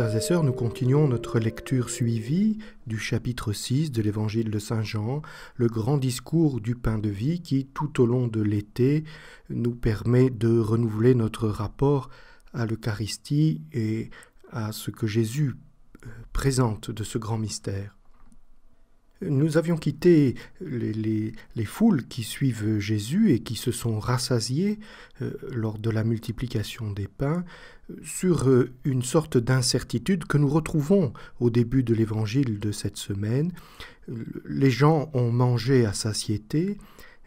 frères et sœurs, nous continuons notre lecture suivie du chapitre 6 de l'évangile de Saint Jean, le grand discours du pain de vie qui, tout au long de l'été, nous permet de renouveler notre rapport à l'Eucharistie et à ce que Jésus euh, présente de ce grand mystère. Nous avions quitté les, foules qui suivent Jésus et qui se sont rassasiées euh, lors de la multiplication des pains sur euh, une sorte d'incertitude que nous retrouvons au début de l'évangile de cette semaine. Les gens ont mangé à satiété,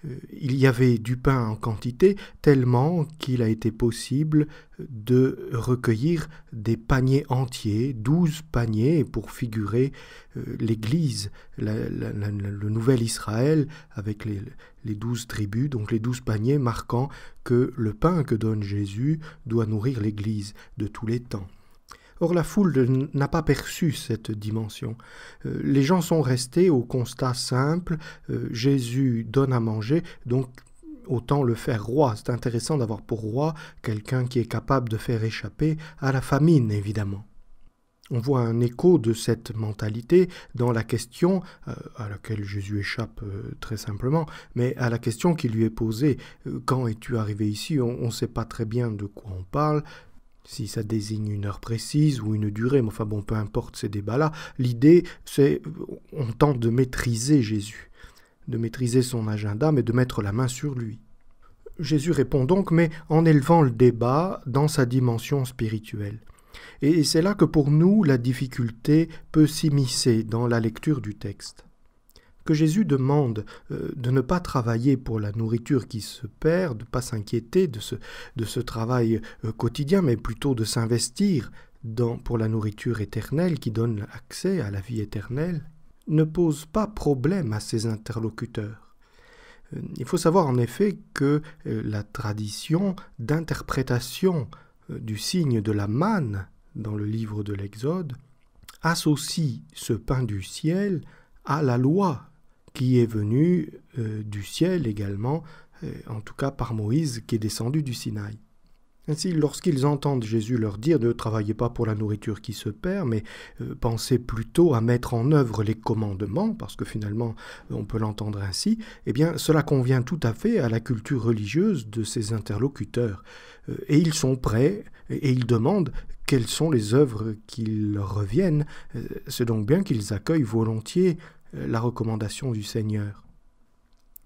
euh, il y avait du pain en quantité tellement qu'il a été possible de recueillir des paniers entiers, douze paniers pour figurer euh, l'Église, le nouvel Israël avec les douze tribus, donc les douze paniers marquant que le pain que donne Jésus doit nourrir l'Église de tous les temps. Or la foule n'a pas perçu cette dimension. Euh, les gens sont restés au constat simple, euh, Jésus donne à manger, donc autant le faire roi. C'est intéressant d'avoir pour roi quelqu'un qui est capable de faire échapper à la famine, évidemment. On voit un écho de cette mentalité dans la question euh, à laquelle Jésus échappe très simplement, mais à la question qui lui est posée. quand es-tu arrivé ici On ne sait pas très bien de quoi on parle si ça désigne une heure précise ou une durée, mais enfin bon, peu importe ces débats-là, l'idée, c'est on tente de maîtriser Jésus, de maîtriser son agenda, mais de mettre la main sur lui. Jésus répond donc, mais en élevant le débat dans sa dimension spirituelle. Et c'est là que pour nous la difficulté peut s'immiscer dans la lecture du texte que Jésus demande euh, de ne pas travailler pour la nourriture qui se perd, de ne pas s'inquiéter de ce, travail euh, quotidien, mais plutôt de s'investir pour la nourriture éternelle qui donne accès à la vie éternelle, ne pose pas problème à ses interlocuteurs. Euh, il faut savoir en effet que la tradition d'interprétation du signe de la manne dans le livre de l'Exode associe ce pain du ciel à la loi qui est venu euh, du ciel également, euh, en tout cas par Moïse qui est descendu du Sinaï. Ainsi, lorsqu'ils entendent Jésus leur dire ne travaillez pas pour la nourriture qui se perd, mais euh, pensez plutôt à mettre en œuvre les commandements, parce que finalement on peut l'entendre ainsi, eh bien cela convient tout à fait à la culture religieuse de ses interlocuteurs. et ils sont prêts et ils demandent quelles sont les œuvres qui leur reviennent. C'est donc bien qu'ils accueillent volontiers euh, la recommandation du Seigneur.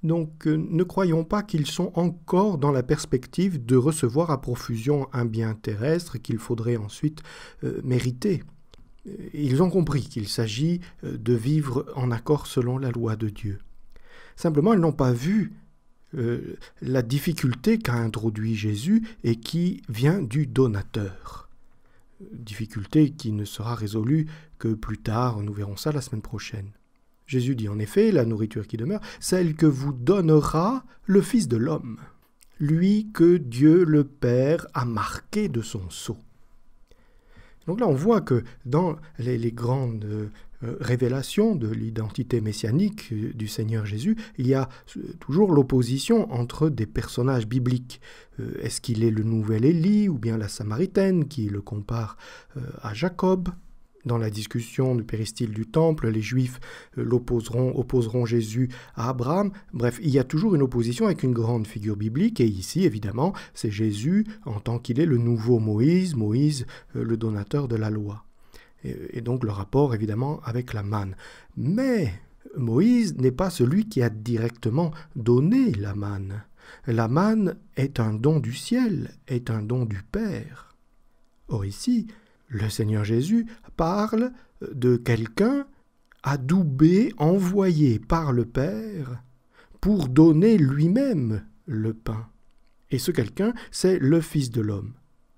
Donc euh, ne croyons pas qu'ils sont encore dans la perspective de recevoir à profusion un bien terrestre qu'il faudrait ensuite euh, mériter. Ils ont compris qu'il s'agit de vivre en accord selon la loi de Dieu. Simplement, ils n'ont pas vu la difficulté qu'a introduit Jésus et qui vient du donateur. Difficulté qui ne sera résolue que plus tard, nous verrons ça la semaine prochaine. Jésus dit en effet, la nourriture qui demeure, celle que vous donnera le Fils de l'homme, lui que Dieu le Père a marqué de son sceau. Donc là, on voit que dans les, grandes euh, révélations de l'identité messianique euh, du Seigneur Jésus, il y a euh, toujours l'opposition entre des personnages bibliques. Est-ce qu'il est le nouvel Élie ou bien la Samaritaine qui le compare à Jacob dans la discussion du péristyle du temple, les juifs euh, l'opposeront, opposeront Jésus à Abraham. Bref, il y a toujours une opposition avec une grande figure biblique, et ici, évidemment, c'est Jésus en tant qu'il est le nouveau Moïse, Moïse euh, le donateur de la loi. Et, et donc le rapport, évidemment, avec la manne. Mais Moïse n'est pas celui qui a directement donné la manne. La manne est un don du ciel, est un don du Père. Or ici, le Seigneur Jésus parle euh, de quelqu'un adoubé, envoyé par le Père pour donner lui-même le pain. Et ce quelqu'un, c'est le Fils de l'homme.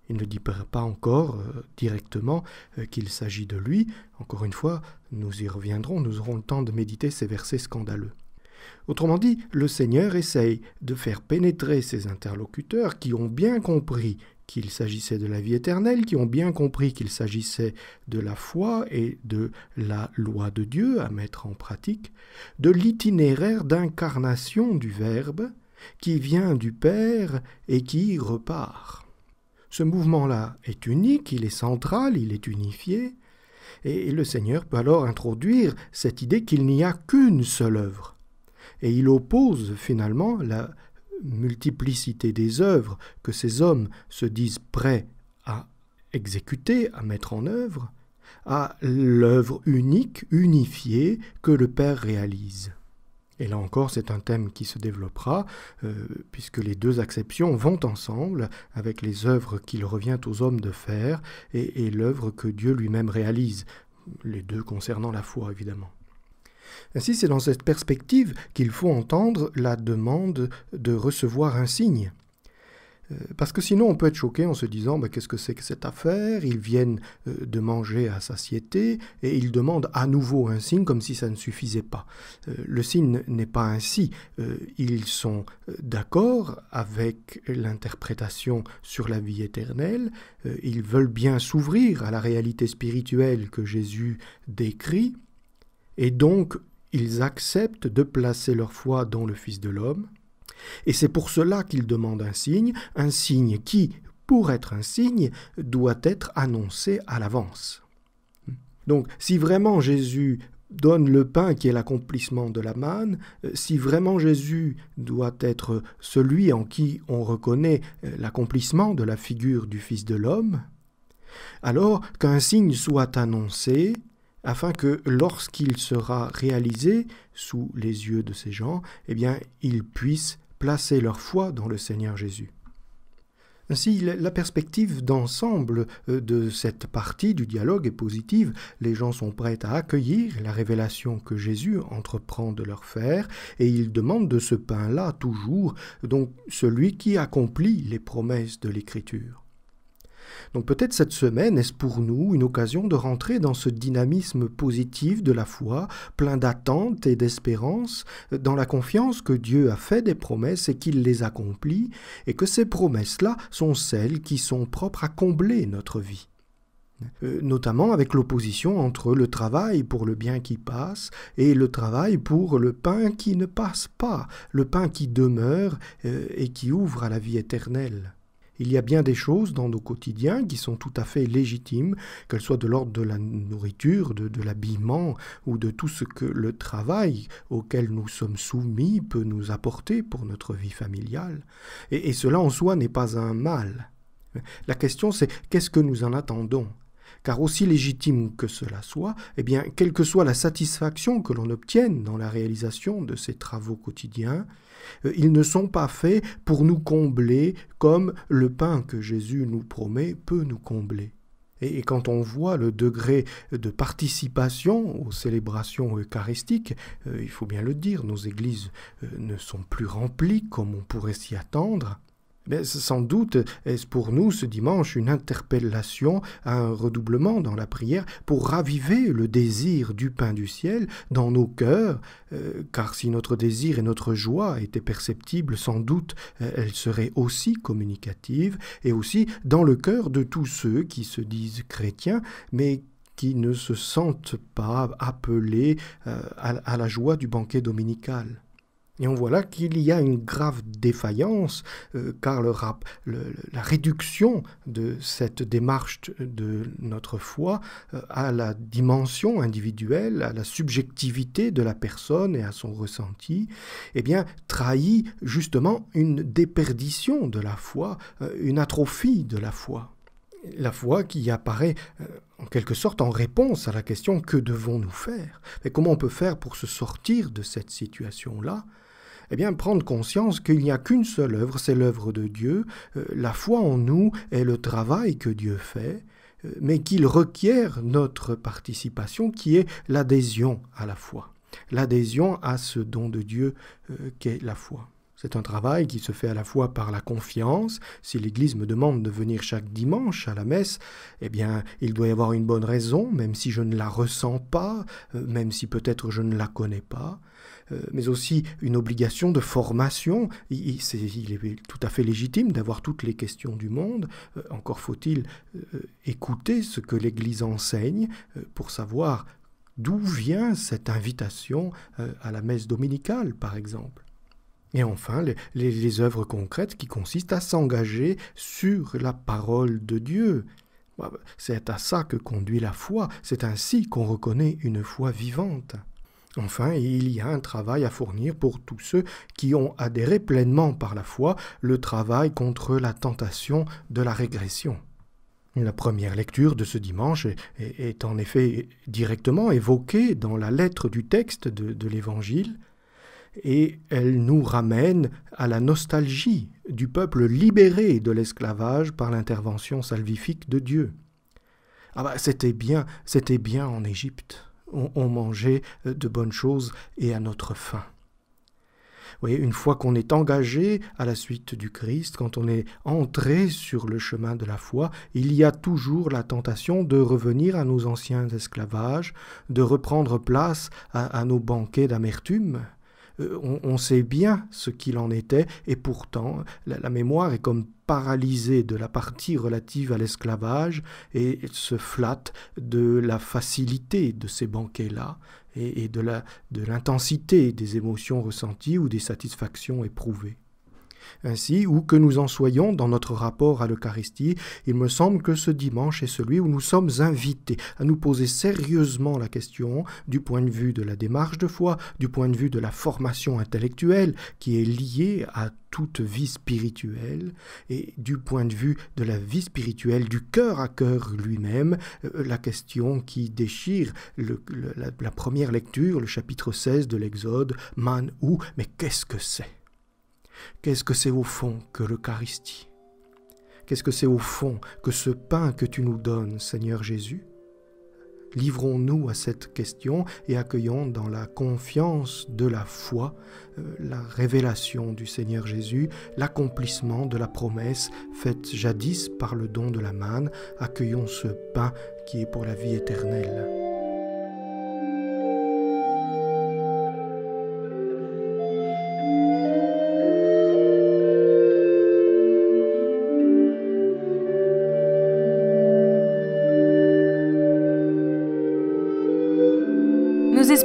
Il ne dit pas encore euh, directement euh, qu'il s'agit de lui. Encore une fois, nous y reviendrons, nous aurons le temps de méditer ces versets scandaleux. Autrement dit, le Seigneur essaye de faire pénétrer ses interlocuteurs qui ont bien compris qu'il s'agissait de la vie éternelle, qui ont bien compris qu'il s'agissait de la foi et de la loi de Dieu à mettre en pratique, de l'itinéraire d'incarnation du Verbe qui vient du Père et qui repart. Ce mouvement-là est unique, il est central, il est unifié, et le Seigneur peut alors introduire cette idée qu'il n'y a qu'une seule œuvre. Et il oppose finalement la, multiplicité des œuvres que ces hommes se disent prêts à exécuter, à mettre en œuvre, à l'œuvre unique, unifiée que le Père réalise. Et là encore, c'est un thème qui se développera, euh, puisque les deux acceptions vont ensemble avec les œuvres qu'il revient aux hommes de faire et, et l'œuvre que Dieu lui-même réalise, les deux concernant la foi évidemment. Ainsi, c'est dans cette perspective qu'il faut entendre la demande de recevoir un signe. Euh, parce que sinon, on peut être choqué en se disant ben, Qu'est-ce que c'est que cette affaire Ils viennent euh, de manger à satiété et ils demandent à nouveau un signe comme si ça ne suffisait pas. Euh, le signe n'est pas ainsi. Ils sont d'accord avec l'interprétation sur la vie éternelle. Ils veulent bien s'ouvrir à la réalité spirituelle que Jésus décrit et donc, ils acceptent de placer leur foi dans le Fils de l'homme. Et c'est pour cela qu'ils demandent un signe, un signe qui, pour être un signe, doit être annoncé à l'avance. Donc, si vraiment Jésus donne le pain qui est l'accomplissement de la manne, euh, si vraiment Jésus doit être celui en qui on reconnaît euh, l'accomplissement de la figure du Fils de l'homme, alors qu'un signe soit annoncé, afin que lorsqu'il sera réalisé sous les yeux de ces gens, eh bien, ils puissent placer leur foi dans le Seigneur Jésus. Ainsi, la perspective d'ensemble euh, de cette partie du dialogue est positive. Les gens sont prêts à accueillir la révélation que Jésus entreprend de leur faire, et ils demandent de ce pain-là toujours, donc celui qui accomplit les promesses de l'Écriture. Donc peut-être cette semaine est-ce pour nous une occasion de rentrer dans ce dynamisme positif de la foi, plein d'attente et d'espérance, dans la confiance que Dieu a fait des promesses et qu'il les accomplit, et que ces promesses-là sont celles qui sont propres à combler notre vie euh, notamment avec l'opposition entre le travail pour le bien qui passe et le travail pour le pain qui ne passe pas, le pain qui demeure euh, et qui ouvre à la vie éternelle. Il y a bien des choses dans nos quotidiens qui sont tout à fait légitimes, qu'elles soient de l'ordre de la nourriture, de, l'habillement ou de tout ce que le travail auquel nous sommes soumis peut nous apporter pour notre vie familiale. et cela en soi n'est pas un mal. La question c'est qu'est-ce que nous en attendons car aussi légitime que cela soit, eh bien, quelle que soit la satisfaction que l'on obtienne dans la réalisation de ces travaux quotidiens, euh, ils ne sont pas faits pour nous combler comme le pain que Jésus nous promet peut nous combler. Et quand on voit le degré de participation aux célébrations eucharistiques, euh, il faut bien le dire, nos églises euh, ne sont plus remplies comme on pourrait s'y attendre. Mais sans doute est-ce pour nous ce dimanche une interpellation un redoublement dans la prière pour raviver le désir du pain du ciel dans nos cœurs, euh, car si notre désir et notre joie étaient perceptibles, sans doute euh, elles seraient aussi communicatives et aussi dans le cœur de tous ceux qui se disent chrétiens, mais qui ne se sentent pas appelés euh, à la joie du banquet dominical. Et on voit là qu'il y a une grave défaillance, euh, car le rap, la réduction de cette démarche de notre foi euh, à la dimension individuelle, à la subjectivité de la personne et à son ressenti, eh bien, trahit justement une déperdition de la foi, euh, une atrophie de la foi. La foi qui apparaît en quelque sorte en réponse à la question que devons-nous faire et comment on peut faire pour se sortir de cette situation-là eh bien, prendre conscience qu'il n'y a qu'une seule œuvre, c'est l'œuvre de Dieu. Euh, la foi en nous est le travail que Dieu fait, euh, mais qu'il requiert notre participation, qui est l'adhésion à la foi, l'adhésion à ce don de Dieu euh, qu'est la foi. C'est un travail qui se fait à la fois par la confiance. Si l'Église me demande de venir chaque dimanche à la messe, eh bien, il doit y avoir une bonne raison, même si je ne la ressens pas, euh, même si peut-être je ne la connais pas. Euh, mais aussi une obligation de formation. Il, est, tout à fait légitime d'avoir toutes les questions du monde. Euh, encore faut-il écouter ce que l'Église enseigne pour savoir d'où vient cette invitation à la messe dominicale, par exemple. Et enfin, les, œuvres concrètes qui consistent à s'engager sur la parole de Dieu. Bah, c'est à ça que conduit la foi, c'est ainsi qu'on reconnaît une foi vivante. Enfin, il y a un travail à fournir pour tous ceux qui ont adhéré pleinement par la foi, le travail contre la tentation de la régression. La première lecture de ce dimanche est, en effet directement évoquée dans la lettre du texte de l'Évangile, et elle nous ramène à la nostalgie du peuple libéré de l'esclavage par l'intervention salvifique de Dieu. Ah bah, c'était bien, c'était bien en Égypte. On, mangeait euh, de bonnes choses et à notre faim. voyez, une fois qu'on est engagé à la suite du Christ, quand on est entré sur le chemin de la foi, il y a toujours la tentation de revenir à nos anciens esclavages, de reprendre place à nos banquets d'amertume, euh, on, sait bien ce qu'il en était, et pourtant la, mémoire est comme paralysée de la partie relative à l'esclavage, et se flatte de la facilité de ces banquets-là, et, et de l'intensité des émotions ressenties ou des satisfactions éprouvées. Ainsi, où que nous en soyons dans notre rapport à l'Eucharistie, il me semble que ce dimanche est celui où nous sommes invités à nous poser sérieusement la question, du point de vue de la démarche de foi, du point de vue de la formation intellectuelle qui est liée à toute vie spirituelle, et du point de vue de la vie spirituelle, du cœur à cœur lui-même, euh, la question qui déchire la, la première lecture, le chapitre 16 de l'Exode, man ou, mais qu'est-ce que c'est Qu'est-ce que c'est au fond que l'Eucharistie Qu'est-ce que c'est au fond que ce pain que tu nous donnes, Seigneur Jésus Livrons-nous à cette question et accueillons dans la confiance de la foi euh, la révélation du Seigneur Jésus, l'accomplissement de la promesse faite jadis par le don de la manne. Accueillons ce pain qui est pour la vie éternelle.